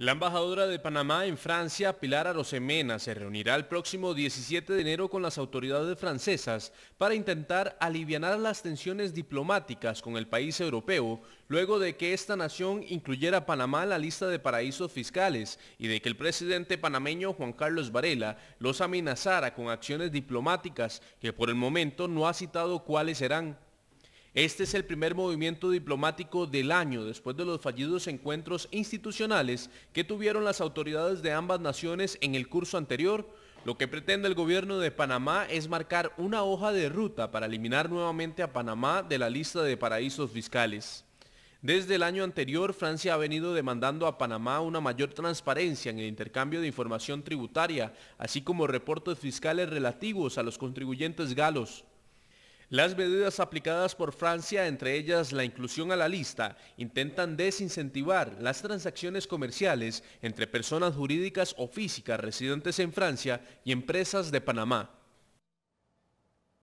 La embajadora de Panamá en Francia, Pilar Arosemena, se reunirá el próximo 17 de enero con las autoridades francesas para intentar aliviar las tensiones diplomáticas con el país europeo, luego de que esta nación incluyera a Panamá en la lista de paraísos fiscales y de que el presidente panameño Juan Carlos Varela los amenazara con acciones diplomáticas que por el momento no ha citado cuáles serán. Este es el primer movimiento diplomático del año después de los fallidos encuentros institucionales que tuvieron las autoridades de ambas naciones en el curso anterior. Lo que pretende el gobierno de Panamá es marcar una hoja de ruta para eliminar nuevamente a Panamá de la lista de paraísos fiscales. Desde el año anterior, Francia ha venido demandando a Panamá una mayor transparencia en el intercambio de información tributaria, así como reportes fiscales relativos a los contribuyentes galos. Las medidas aplicadas por Francia, entre ellas la inclusión a la lista, intentan desincentivar las transacciones comerciales entre personas jurídicas o físicas residentes en Francia y empresas de Panamá.